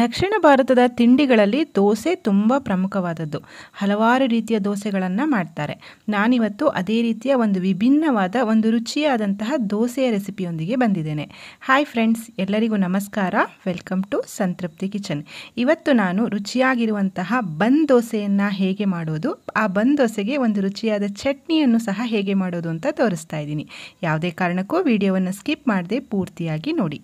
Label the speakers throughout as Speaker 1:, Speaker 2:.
Speaker 1: ದಕ್ಷಿಣ ಭಾರತದ ತಿಂಡಿಗಳಲ್ಲಿ ದೋಸೆ ತುಂಬ ಪ್ರಮುಖವಾದದ್ದು ಹಲವಾರು ರೀತಿಯ ದೋಸೆಗಳನ್ನು ಮಾಡ್ತಾರೆ ನಾನಿವತ್ತು ಅದೇ ರೀತಿಯ ಒಂದು ವಿಭಿನ್ನವಾದ ಒಂದು ರುಚಿಯಾದಂತಹ ದೋಸೆಯ ರೆಸಿಪಿಯೊಂದಿಗೆ ಬಂದಿದ್ದೇನೆ ಹಾಯ್ ಫ್ರೆಂಡ್ಸ್ ಎಲ್ಲರಿಗೂ ನಮಸ್ಕಾರ ವೆಲ್ಕಮ್ ಟು ಸಂತೃಪ್ತಿ ಕಿಚನ್ ಇವತ್ತು ನಾನು ರುಚಿಯಾಗಿರುವಂತಹ ಬನ್ ದೋಸೆಯನ್ನು ಹೇಗೆ ಮಾಡೋದು ಆ ಬಂದ್ ದೋಸೆಗೆ ಒಂದು ರುಚಿಯಾದ ಚಟ್ನಿಯನ್ನು ಸಹ ಹೇಗೆ ಮಾಡೋದು ಅಂತ ತೋರಿಸ್ತಾ ಇದ್ದೀನಿ ಯಾವುದೇ ಕಾರಣಕ್ಕೂ ವಿಡಿಯೋವನ್ನು ಸ್ಕಿಪ್ ಮಾಡದೆ ಪೂರ್ತಿಯಾಗಿ ನೋಡಿ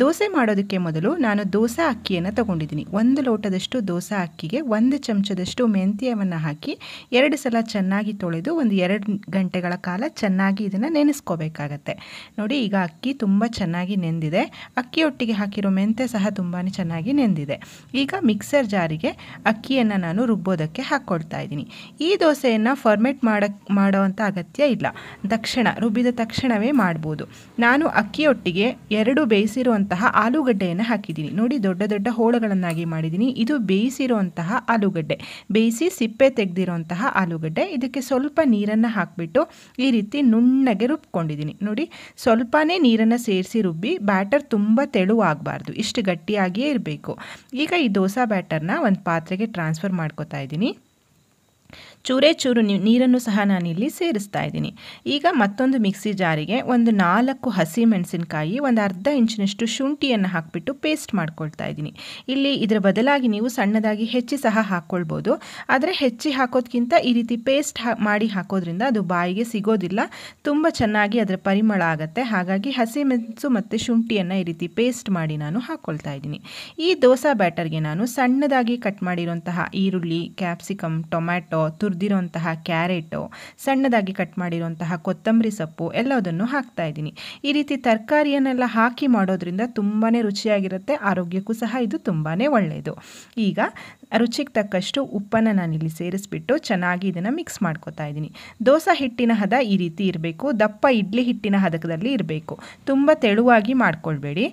Speaker 1: ದೋಸೆ ಮಾಡೋದಕ್ಕೆ ಮೊದಲು ನಾನು ದೋಸೆ ಅಕ್ಕಿಯನ್ನು ತಗೊಂಡಿದ್ದೀನಿ ಒಂದು ಲೋಟದಷ್ಟು ದೋಸೆ ಅಕ್ಕಿಗೆ ಒಂದು ಚಮಚದಷ್ಟು ಮೆಂತ್ಯವನ್ನು ಹಾಕಿ ಎರಡು ಸಲ ಚೆನ್ನಾಗಿ ತೊಳೆದು ಒಂದು ಎರಡು ಗಂಟೆಗಳ ಕಾಲ ಚೆನ್ನಾಗಿ ಇದನ್ನು ನೆನೆಸ್ಕೋಬೇಕಾಗತ್ತೆ ನೋಡಿ ಈಗ ಅಕ್ಕಿ ತುಂಬ ಚೆನ್ನಾಗಿ ನೆಂದಿದೆ ಅಕ್ಕಿಯೊಟ್ಟಿಗೆ ಹಾಕಿರೋ ಮೆಂತ್ಯ ಸಹ ತುಂಬಾ ಚೆನ್ನಾಗಿ ನೆಂದಿದೆ ಈಗ ಮಿಕ್ಸರ್ ಜಾರಿಗೆ ಅಕ್ಕಿಯನ್ನು ನಾನು ರುಬ್ಬೋದಕ್ಕೆ ಹಾಕ್ಕೊಳ್ತಾ ಇದ್ದೀನಿ ಈ ದೋಸೆಯನ್ನು ಫರ್ಮೆಟ್ ಮಾಡೋಕ್ಕೆ ಮಾಡೋವಂಥ ಅಗತ್ಯ ಇಲ್ಲ ತಕ್ಷಣ ರುಬ್ಬಿದ ತಕ್ಷಣವೇ ಮಾಡ್ಬೋದು ನಾನು ಅಕ್ಕಿಯೊಟ್ಟಿಗೆ ಎರಡು ಬೇಯಿಸಿರುವಂಥ ಬೇಯಿಸಿರುವಂತಹ ಆಲೂಗಡ್ಡೆಯನ್ನು ಹಾಕಿದ್ದೀನಿ ನೋಡಿ ದೊಡ್ಡ ದೊಡ್ಡ ಹೋಳಗಳನ್ನಾಗಿ ಮಾಡಿದ್ದೀನಿ ಇದು ಬೇಯಿಸಿರುವಂತಹ ಆಲೂಗಡ್ಡೆ ಬೇಯಿಸಿ ಸಿಪ್ಪೆ ತೆಗೆದಿರುವಂತಹ ಆಲೂಗಡ್ಡೆ ಇದಕ್ಕೆ ಸ್ವಲ್ಪ ನೀರನ್ನು ಹಾಕಿಬಿಟ್ಟು ಈ ರೀತಿ ನುಣ್ಣಗೆ ರುಬ್ಕೊಂಡಿದ್ದೀನಿ ನೋಡಿ ಸ್ವಲ್ಪನೇ ನೀರನ್ನು ಸೇರಿಸಿ ರುಬ್ಬಿ ಬ್ಯಾಟರ್ ತುಂಬ ತೆಳುವಾಗಬಾರ್ದು ಇಷ್ಟು ಗಟ್ಟಿಯಾಗಿಯೇ ಇರಬೇಕು ಈಗ ಈ ದೋಸೆ ಬ್ಯಾಟರ್ನ ಒಂದು ಪಾತ್ರೆಗೆ ಟ್ರಾನ್ಸ್ಫರ್ ಮಾಡ್ಕೋತಾ ಇದ್ದೀನಿ ಚೂರೇ ಚೂರು ನೀರನ್ನು ಸಹ ನಾನಿಲ್ಲಿ ಸೇರಿಸ್ತಾ ಇದ್ದೀನಿ ಈಗ ಮತ್ತೊಂದು ಮಿಕ್ಸಿ ಜಾರಿಗೆ ಒಂದು ನಾಲ್ಕು ಹಸಿ ಮೆಣಸಿನಕಾಯಿ ಒಂದು ಅರ್ಧ ಇಂಚಿನಷ್ಟು ಶುಂಠಿಯನ್ನು ಹಾಕಿಬಿಟ್ಟು ಪೇಸ್ಟ್ ಮಾಡ್ಕೊಳ್ತಾ ಇದ್ದೀನಿ ಇಲ್ಲಿ ಇದರ ಬದಲಾಗಿ ನೀವು ಸಣ್ಣದಾಗಿ ಹೆಚ್ಚಿ ಸಹ ಹಾಕ್ಕೊಳ್ಬೋದು ಆದರೆ ಹೆಚ್ಚಿ ಹಾಕೋದ್ಕಿಂತ ಈ ರೀತಿ ಪೇಸ್ಟ್ ಮಾಡಿ ಹಾಕೋದ್ರಿಂದ ಅದು ಬಾಯಿಗೆ ಸಿಗೋದಿಲ್ಲ ತುಂಬ ಚೆನ್ನಾಗಿ ಅದರ ಪರಿಮಳ ಆಗುತ್ತೆ ಹಾಗಾಗಿ ಹಸಿ ಮೆಣಸು ಮತ್ತು ಶುಂಠಿಯನ್ನು ಈ ರೀತಿ ಪೇಸ್ಟ್ ಮಾಡಿ ನಾನು ಹಾಕ್ಕೊಳ್ತಾ ಇದ್ದೀನಿ ಈ ದೋಸಾ ಬ್ಯಾಟರ್ಗೆ ನಾನು ಸಣ್ಣದಾಗಿ ಕಟ್ ಮಾಡಿರುವಂತಹ ಈರುಳ್ಳಿ ಕ್ಯಾಪ್ಸಿಕಮ್ ಟೊಮ್ಯಾಟೊ ತುರಿದಿರೋಂತಹ ಕ್ಯಾರೆಟು ಸಣ್ಣದಾಗಿ ಕಟ್ ಮಾಡಿರುವಂತಹ ಕೊತ್ತಂಬರಿ ಸೊಪ್ಪು ಎಲ್ಲದನ್ನು ಹಾಕ್ತಾ ಇದ್ದೀನಿ ಈ ರೀತಿ ತರಕಾರಿಯನ್ನೆಲ್ಲ ಹಾಕಿ ಮಾಡೋದ್ರಿಂದ ತುಂಬಾ ರುಚಿಯಾಗಿರುತ್ತೆ ಆರೋಗ್ಯಕ್ಕೂ ಸಹ ಇದು ತುಂಬಾ ಒಳ್ಳೆಯದು ಈಗ ರುಚಿಗೆ ತಕ್ಕಷ್ಟು ಉಪ್ಪನ್ನು ಇಲ್ಲಿ ಸೇರಿಸ್ಬಿಟ್ಟು ಚೆನ್ನಾಗಿ ಇದನ್ನು ಮಿಕ್ಸ್ ಮಾಡ್ಕೋತಾ ಇದ್ದೀನಿ ದೋಸೆ ಹಿಟ್ಟಿನ ಹದ ಈ ರೀತಿ ಇರಬೇಕು ದಪ್ಪ ಇಡ್ಲಿ ಹಿಟ್ಟಿನ ಹದಕದಲ್ಲಿ ಇರಬೇಕು ತುಂಬ ತೆಳುವಾಗಿ ಮಾಡ್ಕೊಳ್ಬೇಡಿ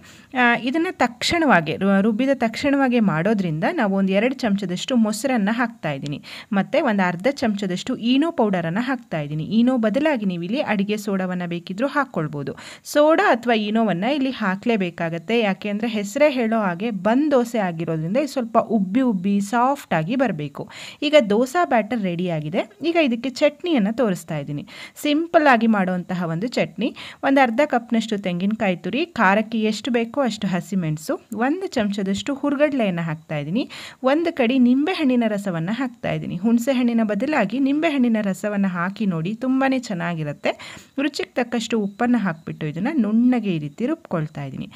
Speaker 1: ಇದನ್ನು ತಕ್ಷಣವಾಗಿ ರುಬ್ಬಿದ ತಕ್ಷಣವಾಗಿ ಮಾಡೋದ್ರಿಂದ ನಾವು ಒಂದು ಎರಡು ಚಮಚದಷ್ಟು ಮೊಸರನ್ನು ಹಾಕ್ತಾ ಇದ್ದೀನಿ ಮತ್ತು ಒಂದು ಒಂದು ಅರ್ಧ ಚಮಚದಷ್ಟು ಈನೋ ಪೌಡರನ್ನು ಹಾಕ್ತಾ ಇದ್ದೀನಿ ಈನೋ ಬದಲಾಗಿ ನೀವು ಇಲ್ಲಿ ಅಡುಗೆ ಸೋಡಾವನ್ನು ಬೇಕಿದ್ದರೂ ಹಾಕ್ಕೊಳ್ಬೋದು ಸೋಡಾ ಅಥವಾ ಈನೋವನ್ನು ಇಲ್ಲಿ ಹಾಕಲೇಬೇಕಾಗತ್ತೆ ಅಂದರೆ ಹೆಸರೇ ಹೇಳೋ ಹಾಗೆ ಬಂದ್ ದೋಸೆ ಆಗಿರೋದ್ರಿಂದ ಸ್ವಲ್ಪ ಉಬ್ಬಿ ಉಬ್ಬಿ ಸಾಫ್ಟಾಗಿ ಬರಬೇಕು ಈಗ ದೋಸಾ ಬ್ಯಾಟರ್ ರೆಡಿಯಾಗಿದೆ ಈಗ ಇದಕ್ಕೆ ಚಟ್ನಿಯನ್ನು ತೋರಿಸ್ತಾ ಇದ್ದೀನಿ ಆಗಿ ಮಾಡುವಂತಹ ಒಂದು ಚಟ್ನಿ ಒಂದು ಅರ್ಧ ಕಪ್ನಷ್ಟು ತೆಂಗಿನಕಾಯಿ ತುರಿ ಖಾರಕ್ಕೆ ಎಷ್ಟು ಬೇಕೋ ಅಷ್ಟು ಹಸಿಮೆಣಸು ಒಂದು ಚಮಚದಷ್ಟು ಹುರ್ಗಡ್ಲೆಯನ್ನು ಹಾಕ್ತಾ ಇದ್ದೀನಿ ಒಂದು ಕಡೆ ನಿಂಬೆಹಣ್ಣಿನ ರಸವನ್ನು ಹಾಕ್ತಾ ಇದ್ದೀನಿ ಹುಣಸೆ ಹಣ್ಣಿನ ಬದಲಾಗಿ ನಿಂಬೆಹಣ್ಣಿನ ರಸವನ್ನು ಹಾಕಿ ನೋಡಿ ತುಂಬಾ ಚೆನ್ನಾಗಿರುತ್ತೆ ರುಚಿಗೆ ತಕ್ಕಷ್ಟು ಉಪ್ಪನ್ನು ಹಾಕಿಬಿಟ್ಟು ಇದನ್ನು ನುಣ್ಣಗೆ ಈ ರೀತಿ ರುಬ್ಕೊಳ್ತಾ ಇದ್ದೀನಿ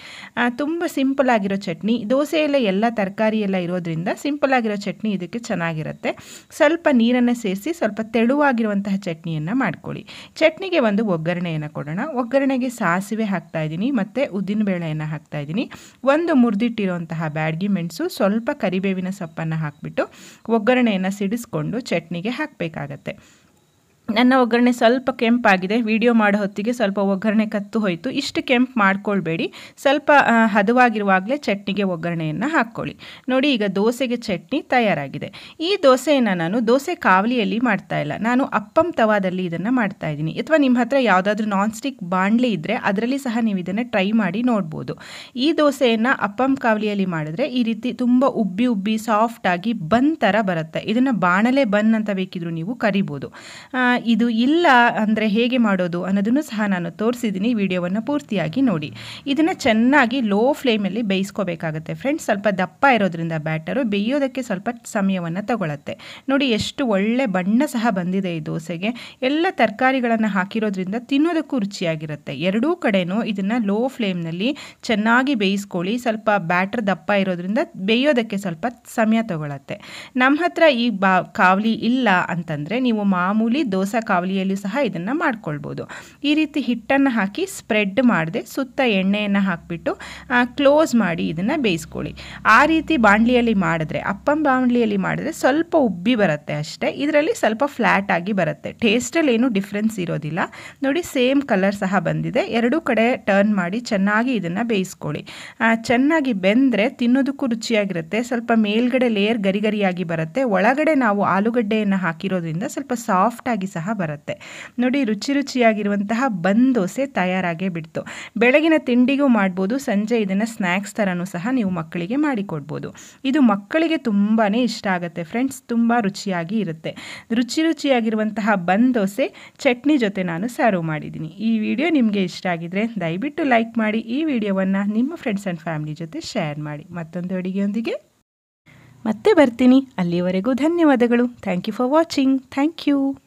Speaker 1: ತುಂಬ ಸಿಂಪಲ್ ಆಗಿರೋ ಚಟ್ನಿ ದೋಸೆಯಲ್ಲೇ ಎಲ್ಲ ತರಕಾರಿ ಎಲ್ಲ ಇರೋದ್ರಿಂದ ಸಿಂಪಲ್ ಆಗಿರೋ ಚಟ್ನಿ ಇದಕ್ಕೆ ಚೆನ್ನಾಗಿರುತ್ತೆ ಸ್ವಲ್ಪ ನೀರನ್ನು ಸೇರಿಸಿ ಸ್ವಲ್ಪ ತೆಳುವಾಗಿರುವಂತಹ ಚಟ್ನಿಯನ್ನು ಮಾಡ್ಕೊಳ್ಳಿ ಚಟ್ನಿಗೆ ಒಂದು ಒಗ್ಗರಣೆಯನ್ನು ಕೊಡೋಣ ಒಗ್ಗರಣೆಗೆ ಸಾಸಿವೆ ಹಾಕ್ತಾ ಇದ್ದೀನಿ ಮತ್ತು ಉದ್ದಿನಬೇಳೆಯನ್ನು ಹಾಕ್ತಾ ಇದ್ದೀನಿ ಒಂದು ಮುರಿದಿಟ್ಟಿರುವಂತಹ ಬ್ಯಾಡ್ಗಿ ಮೆಣಸು ಸ್ವಲ್ಪ ಕರಿಬೇವಿನ ಸೊಪ್ಪನ್ನು ಹಾಕಿಬಿಟ್ಟು ಒಗ್ಗರಣೆಯನ್ನು ಸಿಡಿಸ್ಕೊಂಡು ಕಟ್ಟನಿಗೆ ಹಾಕಬೇಕಾಗುತ್ತೆ ನನ್ನ ಒಗ್ಗರಣೆ ಸ್ವಲ್ಪ ಕೆಂಪಾಗಿದೆ ವಿಡಿಯೋ ಮಾಡೋ ಹೊತ್ತಿಗೆ ಸ್ವಲ್ಪ ಒಗ್ಗರಣೆ ಕತ್ತು ಹೋಯಿತು ಇಷ್ಟು ಕೆಂಪು ಮಾಡ್ಕೊಳ್ಬೇಡಿ ಸ್ವಲ್ಪ ಹದವಾಗಿರುವಾಗಲೇ ಚಟ್ನಿಗೆ ಒಗ್ಗರಣೆಯನ್ನು ಹಾಕ್ಕೊಳ್ಳಿ ನೋಡಿ ಈಗ ದೋಸೆಗೆ ಚಟ್ನಿ ತಯಾರಾಗಿದೆ ಈ ದೋಸೆಯನ್ನು ನಾನು ದೋಸೆ ಕಾವಲಿಯಲ್ಲಿ ಮಾಡ್ತಾ ಇಲ್ಲ ನಾನು ಅಪ್ಪಂ ತವಾದಲ್ಲಿ ಇದನ್ನು ಮಾಡ್ತಾ ಇದ್ದೀನಿ ಅಥವಾ ನಿಮ್ಮ ಹತ್ರ ಯಾವುದಾದ್ರೂ ನಾನ್ ಸ್ಟಿಕ್ ಬಾಣಲೆ ಇದ್ದರೆ ಅದರಲ್ಲಿ ಸಹ ನೀವು ಇದನ್ನು ಟ್ರೈ ಮಾಡಿ ನೋಡ್ಬೋದು ಈ ದೋಸೆಯನ್ನು ಅಪ್ಪಂ ಕಾವಲಿಯಲ್ಲಿ ಮಾಡಿದ್ರೆ ಈ ರೀತಿ ತುಂಬ ಉಬ್ಬಿ ಉಬ್ಬಿ ಸಾಫ್ಟಾಗಿ ಬನ್ ಥರ ಬರುತ್ತೆ ಇದನ್ನು ಬಾಣಲೆ ಬನ್ ಅಂತ ಬೇಕಿದ್ರು ನೀವು ಕರಿಬೋದು ಇದು ಇಲ್ಲ ಅಂದರೆ ಹೇಗೆ ಮಾಡೋದು ಅನ್ನೋದನ್ನು ಸಹ ನಾನು ತೋರಿಸಿದ್ದೀನಿ ವಿಡಿಯೋವನ್ನು ಪೂರ್ತಿಯಾಗಿ ನೋಡಿ ಇದನ್ನು ಚೆನ್ನಾಗಿ ಲೋ ಫ್ಲೇಮಲ್ಲಿ ಬೇಯಿಸ್ಕೋಬೇಕಾಗುತ್ತೆ ಫ್ರೆಂಡ್ಸ್ ಸ್ವಲ್ಪ ದಪ್ಪ ಇರೋದ್ರಿಂದ ಬ್ಯಾಟರು ಬೇಯೋದಕ್ಕೆ ಸ್ವಲ್ಪ ಸಮಯವನ್ನು ತಗೊಳತ್ತೆ ನೋಡಿ ಎಷ್ಟು ಒಳ್ಳೆ ಬಣ್ಣ ಸಹ ಬಂದಿದೆ ಈ ದೋಸೆಗೆ ಎಲ್ಲ ತರಕಾರಿಗಳನ್ನು ಹಾಕಿರೋದ್ರಿಂದ ತಿನ್ನೋದಕ್ಕೂ ರುಚಿಯಾಗಿರುತ್ತೆ ಎರಡೂ ಕಡೆನೂ ಇದನ್ನು ಲೋ ಫ್ಲೇಮ್ನಲ್ಲಿ ಚೆನ್ನಾಗಿ ಬೇಯಿಸ್ಕೊಳ್ಳಿ ಸ್ವಲ್ಪ ಬ್ಯಾಟರ್ ದಪ್ಪ ಇರೋದ್ರಿಂದ ಬೇಯೋದಕ್ಕೆ ಸ್ವಲ್ಪ ಸಮಯ ತಗೊಳತ್ತೆ ನಮ್ಮ ಹತ್ರ ಈ ಬಾ ಕಾವಲಿ ಇಲ್ಲ ಅಂತಂದರೆ ನೀವು ಮಾಮೂಲಿ ದೋಸೆ ದೋಸೆ ಕಾವಲಿಯಲ್ಲೂ ಸಹ ಇದನ್ನು ಮಾಡ್ಕೊಳ್ಬೋದು ಈ ರೀತಿ ಹಿಟ್ಟನ್ನು ಹಾಕಿ ಸ್ಪ್ರೆಡ್ ಮಾಡದೆ ಸುತ್ತ ಎಣ್ಣೆಯನ್ನು ಹಾಕಿಬಿಟ್ಟು ಕ್ಲೋಸ್ ಮಾಡಿ ಇದನ್ನು ಬೇಯಿಸ್ಕೊಳ್ಳಿ ಆ ರೀತಿ ಬಾಣಲಿಯಲ್ಲಿ ಮಾಡಿದ್ರೆ ಅಪ್ಪಂ ಬಾಣಲಿಯಲ್ಲಿ ಮಾಡಿದ್ರೆ ಸ್ವಲ್ಪ ಉಬ್ಬಿ ಬರುತ್ತೆ ಅಷ್ಟೇ ಇದರಲ್ಲಿ ಸ್ವಲ್ಪ ಫ್ಲ್ಯಾಟ್ ಆಗಿ ಬರುತ್ತೆ ಟೇಸ್ಟಲ್ಲಿ ಏನು ಡಿಫ್ರೆನ್ಸ್ ಇರೋದಿಲ್ಲ ನೋಡಿ ಸೇಮ್ ಕಲರ್ ಸಹ ಬಂದಿದೆ ಎರಡೂ ಕಡೆ ಟರ್ನ್ ಮಾಡಿ ಚೆನ್ನಾಗಿ ಇದನ್ನು ಬೇಯಿಸ್ಕೊಳ್ಳಿ ಚೆನ್ನಾಗಿ ಬೆಂದರೆ ತಿನ್ನೋದಕ್ಕೂ ರುಚಿಯಾಗಿರುತ್ತೆ ಸ್ವಲ್ಪ ಮೇಲ್ಗಡೆ ಲೇಯರ್ ಗರಿಗರಿಯಾಗಿ ಬರುತ್ತೆ ಒಳಗಡೆ ನಾವು ಆಲೂಗಡ್ಡೆಯನ್ನು ಹಾಕಿರೋದ್ರಿಂದ ಸ್ವಲ್ಪ ಸಾಫ್ಟಾಗಿ ಸಹ ಬರುತ್ತೆ ನೋಡಿ ರುಚಿ ರುಚಿಯಾಗಿರುವಂತಹ ಬನ್ ದೋಸೆ ತಯಾರಾಗೇ ಬಿಡ್ತು ಬೆಳಗಿನ ತಿಂಡಿಗೂ ಮಾಡ್ಬೋದು ಸಂಜೆ ಇದನ್ನು ಸ್ನ್ಯಾಕ್ಸ್ ಥರನೂ ಸಹ ನೀವು ಮಕ್ಕಳಿಗೆ ಮಾಡಿಕೊಡ್ಬೋದು ಇದು ಮಕ್ಕಳಿಗೆ ತುಂಬಾ ಇಷ್ಟ ಆಗುತ್ತೆ ಫ್ರೆಂಡ್ಸ್ ತುಂಬ ರುಚಿಯಾಗಿ ಇರುತ್ತೆ ರುಚಿ ರುಚಿಯಾಗಿರುವಂತಹ ಬನ್ ದೋಸೆ ಚಟ್ನಿ ಜೊತೆ ನಾನು ಸರ್ವ್ ಮಾಡಿದ್ದೀನಿ ಈ ವಿಡಿಯೋ ನಿಮಗೆ ಇಷ್ಟ ಆಗಿದರೆ ದಯವಿಟ್ಟು ಲೈಕ್ ಮಾಡಿ ಈ ವಿಡಿಯೋವನ್ನು ನಿಮ್ಮ ಫ್ರೆಂಡ್ಸ್ ಆ್ಯಂಡ್ ಫ್ಯಾಮಿಲಿ ಜೊತೆ ಶೇರ್ ಮಾಡಿ ಮತ್ತೊಂದು ಅಡುಗೆಯೊಂದಿಗೆ ಮತ್ತೆ ಬರ್ತೀನಿ ಅಲ್ಲಿವರೆಗೂ ಧನ್ಯವಾದಗಳು thank you for watching thank you